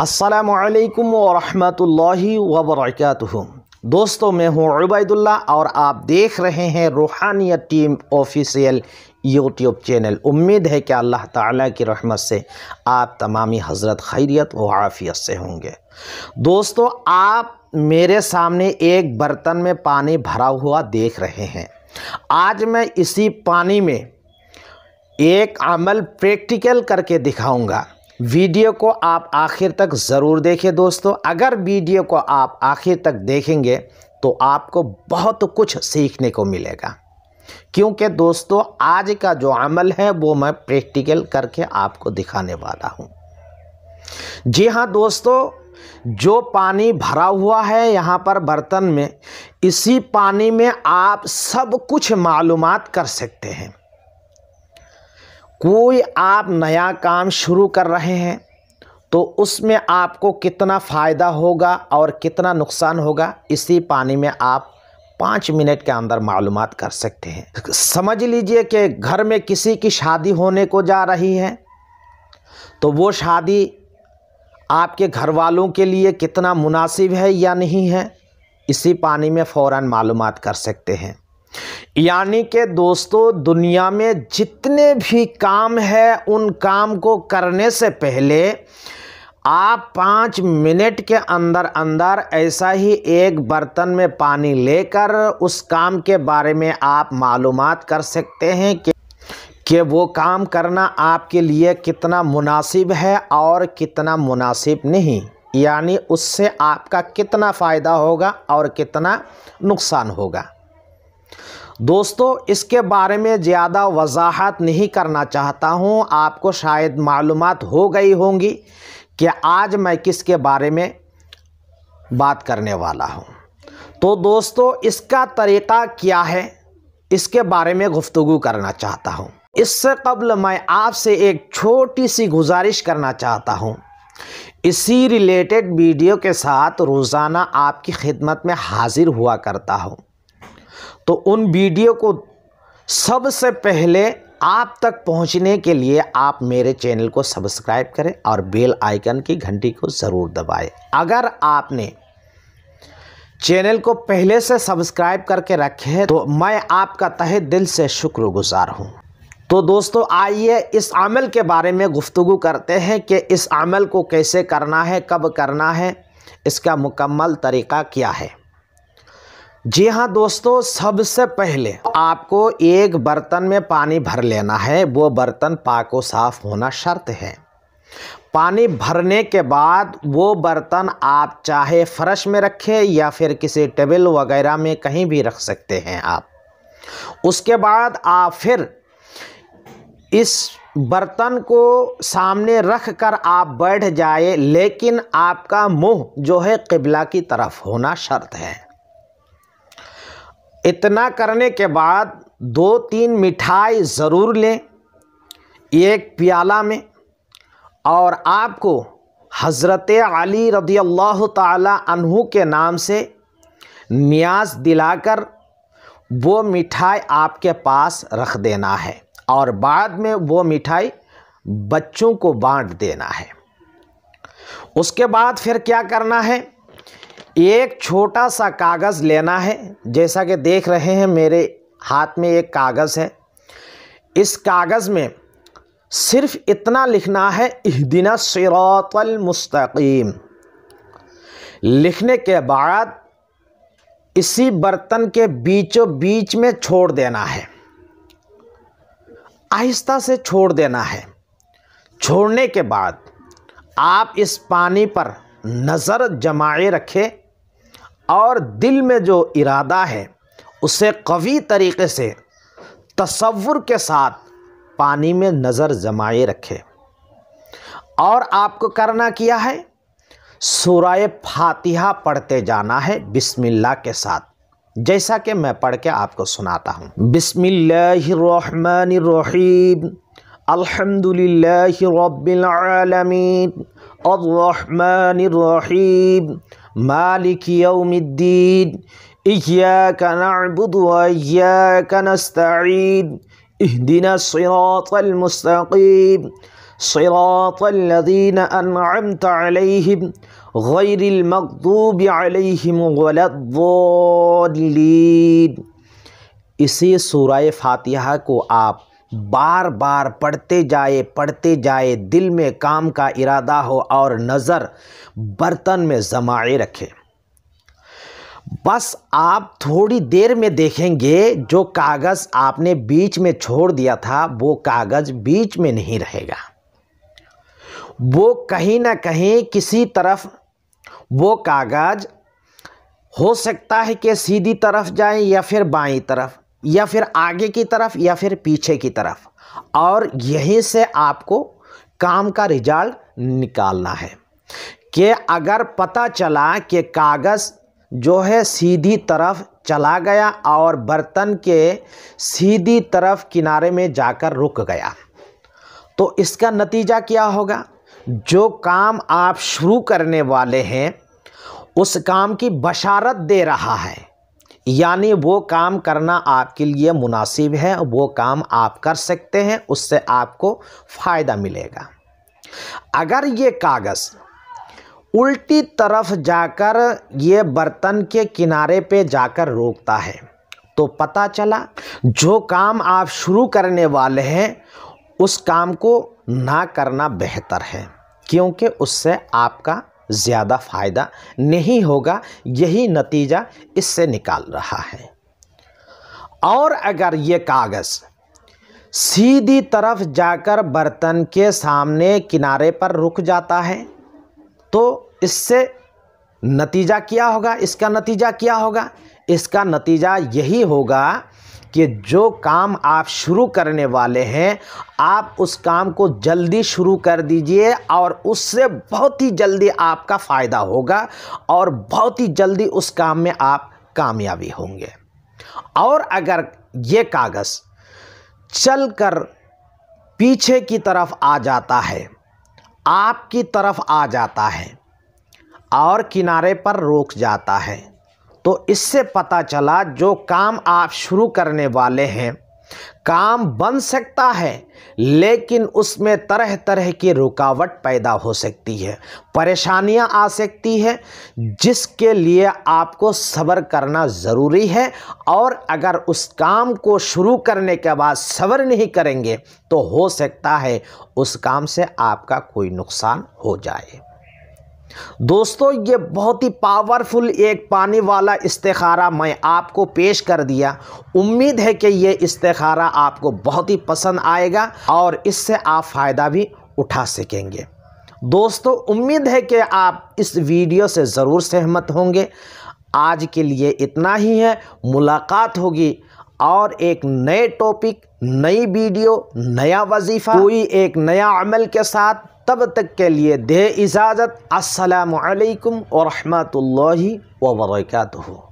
असलकम वरहमतुल्लाहि वबरकatuह दोस्तों मैं हूँ उबैदुल्ला और आप देख रहे हैं Ruhaniyat team official YouTube channel उम्मीद है कि अल्लाह ताला की रहमत से आप तमामी हजरत खैरियत व आफियत से होंगे दोस्तों आप मेरे सामने एक बर्तन में पानी भरा हुआ देख रहे हैं आज मैं इसी पानी में एक अमल प्रैक्टिकल करके दिखाऊंगा वीडियो को आप आखिर तक ज़रूर देखें दोस्तों अगर वीडियो को आप आखिर तक देखेंगे तो आपको बहुत कुछ सीखने को मिलेगा क्योंकि दोस्तों आज का जो अमल है वो मैं प्रैक्टिकल करके आपको दिखाने वाला हूँ जी हाँ दोस्तों जो पानी भरा हुआ है यहाँ पर बर्तन में इसी पानी में आप सब कुछ मालूमात कर सकते हैं कोई आप नया काम शुरू कर रहे हैं तो उसमें आपको कितना फ़ायदा होगा और कितना नुकसान होगा इसी पानी में आप पाँच मिनट के अंदर मालूम कर सकते हैं समझ लीजिए कि घर में किसी की शादी होने को जा रही है तो वो शादी आपके घर वालों के लिए कितना मुनासिब है या नहीं है इसी पानी में फ़ौर मालूम कर सकते हैं यानी कि दोस्तों दुनिया में जितने भी काम है उन काम को करने से पहले आप पाँच मिनट के अंदर अंदर ऐसा ही एक बर्तन में पानी लेकर उस काम के बारे में आप मालूम कर सकते हैं कि कि वो काम करना आपके लिए कितना मुनासिब है और कितना मुनासिब नहीं यानी उससे आपका कितना फ़ायदा होगा और कितना नुकसान होगा दोस्तों इसके बारे में ज़्यादा वजाहत नहीं करना चाहता हूँ आपको शायद मालूम हो गई होंगी कि आज मैं किसके बारे में बात करने वाला हूँ तो दोस्तों इसका तरीक़ा क्या है इसके बारे में गुफ्तु करना चाहता हूँ इससे कबल मैं आपसे एक छोटी सी गुजारिश करना चाहता हूँ इसी रिलेटेड वीडियो के साथ रोज़ाना आपकी खिदमत में हाज़िर हुआ करता हूँ तो उन वीडियो को सबसे पहले आप तक पहुंचने के लिए आप मेरे चैनल को सब्सक्राइब करें और बेल आइकन की घंटी को ज़रूर दबाएं अगर आपने चैनल को पहले से सब्सक्राइब करके रखे हैं तो मैं आपका तहे दिल से शुक्रगुजार हूँ तो दोस्तों आइए इस अमल के बारे में गुफ्तु करते हैं कि इस अमल को कैसे करना है कब करना है इसका मुकम्मल तरीका क्या है जी हाँ दोस्तों सबसे पहले आपको एक बर्तन में पानी भर लेना है वो बर्तन पाको साफ होना शर्त है पानी भरने के बाद वो बर्तन आप चाहे फ़र्श में रखें या फिर किसी टेबल वगैरह में कहीं भी रख सकते हैं आप उसके बाद आप फिर इस बर्तन को सामने रख कर आप बैठ जाए लेकिन आपका मुंह जो है किबला की तरफ होना शर्त है इतना करने के बाद दो तीन मिठाई ज़रूर लें एक प्याला में और आपको हज़रत अली रदी अल्लाह तहु के नाम से न्याज दिलाकर वो मिठाई आपके पास रख देना है और बाद में वो मिठाई बच्चों को बांट देना है उसके बाद फिर क्या करना है एक छोटा सा कागज़ लेना है जैसा कि देख रहे हैं मेरे हाथ में एक कागज़ है इस कागज़ में सिर्फ इतना लिखना है इहदिना सिरातलमस्तकीम लिखने के बाद इसी बर्तन के बीचों बीच में छोड़ देना है आहिस्ता से छोड़ देना है छोड़ने के बाद आप इस पानी पर नज़र जमाए रखें और दिल में जो इरादा है उसे कवी तरीके से तस्वुर के साथ पानी में नज़र जमाए रखे और आपको करना किया है सूरह फातिहा पढ़ते जाना है बिस्मिल्लाह के साथ जैसा कि मैं पढ़ के आपको सुनाता हूँ बिस्मिल्लाहिर्रहमानिर्रहीम अल्हम्दुलिल्लाहि रब्बिल आलमीन अर्रहमानिर्रहीम مالك يوم الدين إياك نعبد وإياك نستعين اهدنا الصراط المستقيم صراط الذين أنعمت عليهم غير المغضوب عليهم ولا الضالين اسی سورہ فاتحہ کو آپ बार बार पढ़ते जाए पढ़ते जाए दिल में काम का इरादा हो और नज़र बर्तन में जमाए रखें बस आप थोड़ी देर में देखेंगे जो कागज़ आपने बीच में छोड़ दिया था वो कागज़ बीच में नहीं रहेगा वो कहीं ना कहीं किसी तरफ वो कागज़ हो सकता है कि सीधी तरफ जाए या फिर बाई तरफ या फिर आगे की तरफ या फिर पीछे की तरफ और यहीं से आपको काम का रिजल्ट निकालना है कि अगर पता चला कि कागज़ जो है सीधी तरफ चला गया और बर्तन के सीधी तरफ किनारे में जाकर रुक गया तो इसका नतीजा क्या होगा जो काम आप शुरू करने वाले हैं उस काम की बशारत दे रहा है यानी वो काम करना आपके लिए मुनासिब है वो काम आप कर सकते हैं उससे आपको फ़ायदा मिलेगा अगर ये कागज़ उल्टी तरफ जाकर ये बर्तन के किनारे पे जाकर रोकता है तो पता चला जो काम आप शुरू करने वाले हैं उस काम को ना करना बेहतर है क्योंकि उससे आपका ज़्यादा फ़ायदा नहीं होगा यही नतीजा इससे निकाल रहा है और अगर ये कागज़ सीधी तरफ जाकर बर्तन के सामने किनारे पर रुक जाता है तो इससे नतीजा क्या होगा इसका नतीजा क्या होगा इसका नतीजा यही होगा कि जो काम आप शुरू करने वाले हैं आप उस काम को जल्दी शुरू कर दीजिए और उससे बहुत ही जल्दी आपका फ़ायदा होगा और बहुत ही जल्दी उस काम में आप कामयाबी होंगे और अगर ये कागज़ चल कर पीछे की तरफ आ जाता है आपकी तरफ आ जाता है और किनारे पर रोक जाता है तो इससे पता चला जो काम आप शुरू करने वाले हैं काम बन सकता है लेकिन उसमें तरह तरह की रुकावट पैदा हो सकती है परेशानियां आ सकती है जिसके लिए आपको सब्र करना ज़रूरी है और अगर उस काम को शुरू करने के बाद सब्र नहीं करेंगे तो हो सकता है उस काम से आपका कोई नुकसान हो जाए दोस्तों ये बहुत ही पावरफुल एक पानी वाला इस्तारा मैं आपको पेश कर दिया उम्मीद है कि ये इस्तारा आपको बहुत ही पसंद आएगा और इससे आप फ़ायदा भी उठा सकेंगे दोस्तों उम्मीद है कि आप इस वीडियो से ज़रूर सहमत होंगे आज के लिए इतना ही है मुलाकात होगी और एक नए टॉपिक नई वीडियो नया वजीफ़ा कोई एक नया अमल के साथ तब तक के लिए दे इजाज़त असलकम वरहमल वर्का